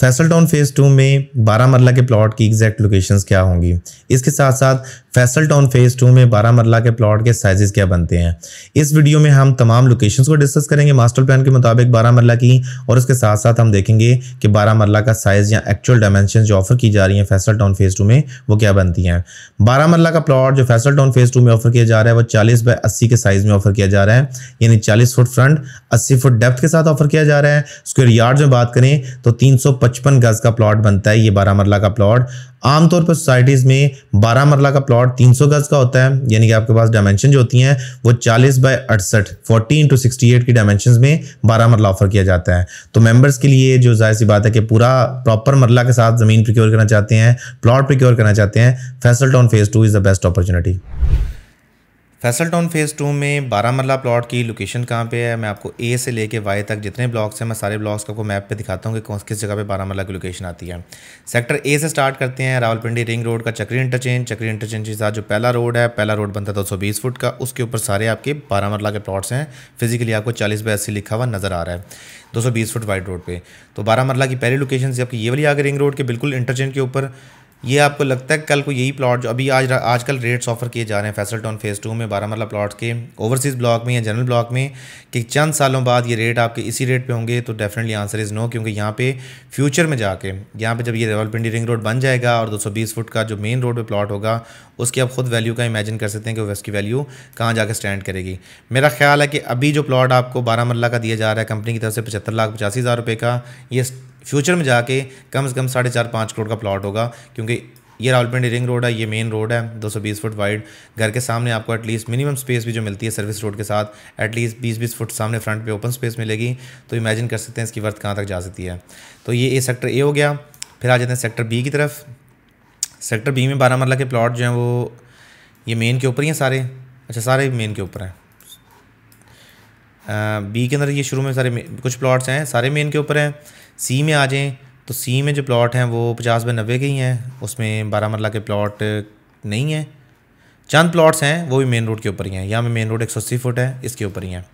Faisal town phase two में बारह मरला के प्लॉट की एग्जैक्ट लोकेशंस क्या होंगी इसके साथ साथ फैसल टाउन फेज़ टू में बारह मरला के प्लॉट के साइजेस क्या बनते हैं इस वीडियो में हम तमाम लोकेशंस को डिस्कस करेंगे मास्टर प्लान के मुताबिक बारह मरला की और उसके साथ साथ हम देखेंगे कि बारह मरला का साइज़ या एक्चुअल डायमेंशन जो ऑफर की जा रही है फैसल टाउन फेज़ टू में वो क्या बनती हैं बारह मरला का प्लॉट जो फैसल टाउन फेज़ टू में ऑफर किया जा रहा है वो चालीस बाय अस्सी के साइज़ में ऑफर किया जा रहा है यानी चालीस फुट फ्रंट अस्सी फुट डेप्थ के साथ ऑफर किया जा रहा है स्क्वेयर यार्ड में बात करें तो तीन सौ पचपन गज का प्लॉट बनता है ये बारह मरला का प्लॉट आमतौर पर सोसाइटीज़ में बारह मरला का प्लॉट तीन सौ गज का होता है यानी कि आपके पास डायमेंशन जो होती हैं वो चालीस बाय अड़सठ फोर्टी इंटू सिक्सटी एट की डायमेंशन में बारह मरला ऑफर किया जाता है तो मेम्बर्स के लिए जो जाहिर सी बात है कि पूरा प्रॉपर मरला के साथ ज़मीन प्रिक्योर करना चाहते हैं प्लॉट प्रिक्योर करना चाहते हैं Faisal town phase two is the best opportunity Faisal town phase two में बारामला प्लॉट की लोकेशन कहाँ पे है मैं आपको ए से लेके वाई तक जितने ब्लॉक्स हैं मैं सारे ब्लॉक्स आपको मैप पे दिखाता हूँ कि कौन किस जगह पे बारामला की लोकेशन आती है सेक्टर ए से स्टार्ट करते हैं रावलपिंडी रिंग रोड का चक्री इंटरचेंज चक्री इंटरचेंज के साथ जो पहला रोड है पहला रोड बनता दो सौ बीस फुट का उसके ऊपर सारे आपके बारामला के प्लॉट्स हैं फिजिकली आपको चालीस बाय अस्सी लिखा हुआ नज़र आ रहा है दो सौ बीस फुट वाइड रोड पर तो बारामला की पहली लोकेशन से आपकी ये वाली आगे रिंग रोड के बिल्कुल इंटरचेंज के ऊपर ये आपको लगता है कल को यही प्लॉट जो अभी आज आजकल रेट्स ऑफर किए जा रहे हैं फैसल टाउन फेज़ टू में बारह मरला के ओवरसीज़ ब्लॉक में या जनरल ब्लॉक में कि चंद सालों बाद ये रेट आपके इसी रेट पे होंगे तो डेफिनेटली आंसर इज़ नो क्योंकि यहाँ पे फ्यूचर में जाके यहाँ पे जब ये रावलपिंडी रिंग रोड बन जाएगा और दो फुट का जो मेन रोड पर प्लाट होगा उसकी आप खुद वैल्यू का इमेजिन कर सकते हैं कि उसकी वैल्यू कहाँ जाकर स्टैंड करेगी मेरा ख्याल है कि अभी जो प्लाट आपको बारह मरला का दिया जा रहा है कंपनी की तरफ से पचहत्तर लाख पचासी हज़ार रुपये का ये फ्यूचर में जाके कम से कम साढ़े चार पाँच करोड़ का प्लॉट होगा क्योंकि ये रावलपिंडी रिंग रोड है ये मेन रोड है 220 फुट वाइड घर के सामने आपको एटलीस्ट मिनिमम स्पेस भी जो मिलती है सर्विस रोड के साथ एटलीस्ट 20 बीस फुट सामने फ्रंट पे ओपन स्पेस मिलेगी तो इमेजिन कर सकते हैं इसकी वर्थ कहाँ तक जा सकती है तो ये ए सेक्टर ए हो गया फिर आ जाते हैं सेक्टर बी की तरफ सेक्टर बी में बारह मरला के प्लाट जो हैं वो ये मेन के ऊपर ही हैं सारे अच्छा सारे मेन के ऊपर हैं बी के अंदर ये शुरू में सारे कुछ प्लॉट्स हैं सारे मेन के ऊपर हैं सी में आ जाएँ तो सी में जो प्लॉट हैं वो पचास बाई नब्बे के ही हैं उसमें बारह मरला के प्लॉट नहीं हैं चंद प्लॉट्स हैं वो भी मेन रोड के ऊपर ही हैं यहाँ पे मेन रोड एक सौ अस्सी फुट है इसके ऊपर ही हैं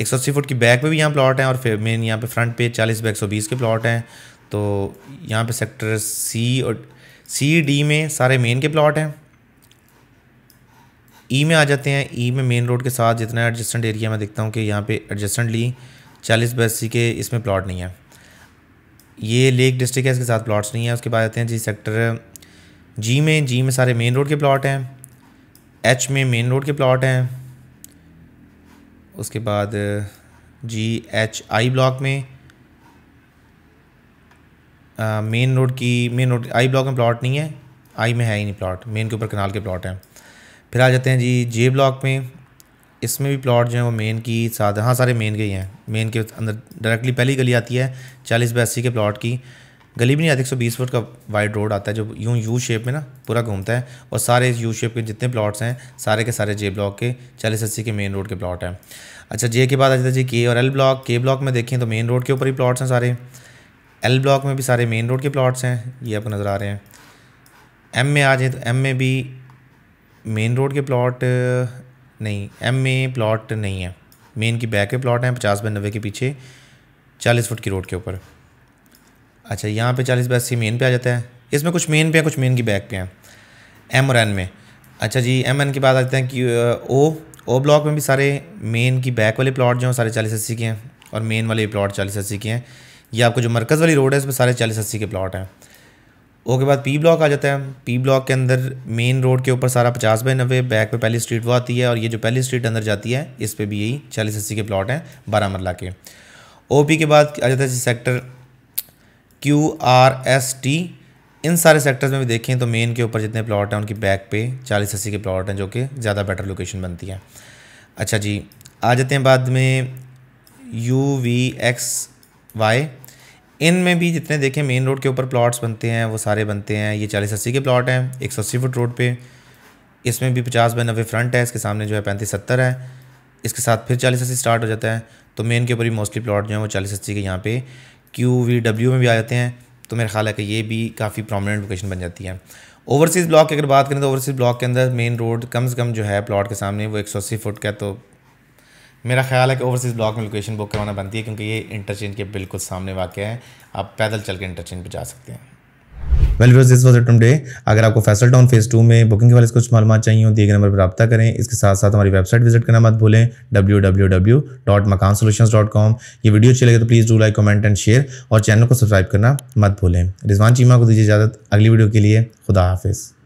एक सौ अस्सी फुट की बैक पे भी यहाँ प्लॉट हैं और फिर मेन यहाँ पे फ्रंट पे चालीस बाई एक सौ बीस के प्लॉट हैं तो यहाँ पे सेक्टर सी और सी डी में सारे मेन के प्लॉट हैं ई e में आ जाते हैं ई e में मेन रोड के साथ जितना एडजस्टेंट एरिया मैं देखता हूँ कि यहाँ पे एडजस्टेंटली चालीस बस्सी के इसमें प्लॉट नहीं है ये लेक डिस्ट्रिक्ट है इसके साथ प्लाट्स नहीं है उसके बाद आते हैं जी सेक्टर जी में जी में सारे मेन रोड के प्लॉट हैं एच में मेन रोड के प्लाट हैं उसके बाद जी एच आई ब्लॉक में मेन रोड की मेन रोड आई ब्लॉक में प्लॉट नहीं है आई में है ही नहीं प्लॉट मेन के ऊपर कनाल के प्लॉट हैं फिर आ जाते हैं जी जे ब्लॉक में इसमें भी प्लॉट जो है वो मेन की साथ हाँ सारे मेन के ही हैं मेन के अंदर डायरेक्टली पहली गली आती है चालीस बयासी अस्सी के प्लॉट की गली भी नहीं आती एक सौ बीस फुट का वाइड रोड आता है जो यूँ यू शेप में ना पूरा घूमता है और सारे यू शेप के जितने प्लॉट्स हैं सारे के सारे जे ब्लॉक के चालीस अस्सी के मेन रोड के प्लॉट हैं अच्छा जे के बाद आ जाता है जी के और एल ब्लॉक के ब्लॉक में देखें तो मेन रोड के ऊपर ही प्लॉट्स हैं सारे एल ब्लॉक में भी सारे मेन रोड के प्लॉट्स हैं ये आपको नज़र आ रहे हैं एम में आ जाए तो एम में भी मेन रोड के प्लॉट uh, नहीं एम में प्लॉट नहीं है मेन की बैक के प्लॉट हैं पचास बाई नब्बे के पीछे चालीस फुट की रोड के ऊपर अच्छा यहाँ पे चालीस बाई अस्सी मेन पे आ जाता है इसमें कुछ मेन पे हैं कुछ मेन की बैक पे हैं एम और एन में अच्छा जी एम एन की बात आते हैं कि ओ ओ ब्लॉक में भी सारे मेन की बैक वाले प्लॉट जो हैं सारे चालीस अस्सी के हैं और मेन वाले प्लॉट चालीस अस्सी के हैं ये आपको जो मरकज़ वाली रोड है उसमें सारे चालीस अस्सी के प्लॉट हैं ओके बाद पी ब्लॉक आ जाता है पी ब्लॉक के अंदर मेन रोड के ऊपर सारा पचास बाई नब्बे बैक पे पहली स्ट्रीट वो आती है और ये जो पहली स्ट्रीट अंदर जाती है इस पर भी यही चालीस अस्सी के प्लॉट हैं बारह मरला के ओ पी के बाद आ जाता है sector Q R S T इन सारे सेक्टर्स में भी देखें तो मेन के ऊपर जितने प्लॉट हैं उनकी बैक पे चालीस अस्सी के प्लॉट हैं जो कि ज़्यादा बेटर लोकेशन बनती है अच्छा जी आ जाते हैं बाद में यू वी एक्स वाई इनमें भी जितने देखें मेन रोड के ऊपर प्लॉट्स बनते हैं वो सारे बनते हैं ये चालीस अस्सी के प्लॉट हैं एक सौ अस्सी फुट रोड पे इसमें भी पचास बाई नब्बे फ्रंट है इसके सामने जो है पैंतीस सत्तर है इसके साथ फिर चालीस अस्सी स्टार्ट हो जाता है तो मेन के ऊपर भी मोस्टली प्लॉट जो है वो चालीस अस्सी के यहाँ पे क्यू वी डब्ल्यू में भी आ जाते हैं तो मेरे ख्याल है कि ये भी काफ़ी प्रोमिनेंट लोकेशन बन जाती है ओवरसीज़ ब्लॉक की अगर बात करें तो ओवरसीज़ ब्लॉक के अंदर मेन रोड कम से कम जो है प्लॉट के सामने वो एक सौ अस्सी फुट का तो मेरा ख्याल है कि ओवरसीज़ ब्लॉक में लोकेशन बुक करवाना बनती है क्योंकि ये इंटरचेंज के बिल्कुल सामने वाक़ है आप पैदल चल के इंटरचेंज पर जा सकते हैं well views this was it day अगर आपको फैसल टाउन फेज टू में बुकिंग के वाले कुछ मालूम चाहिए हो दिए गए नंबर पर रब्ता करें इसके साथ साथ हमारी वेबसाइट विजिट करना मत भूलें W W W dot Makaan solution dot com ये वीडियो अच्छी लगे तो please do like comment and share और चैनल को सब्सक्राइब करना मत भूलें रिजवान चीमा को दीजिए इजाज़त अगली वीडियो के लिए खुदा हाफिज़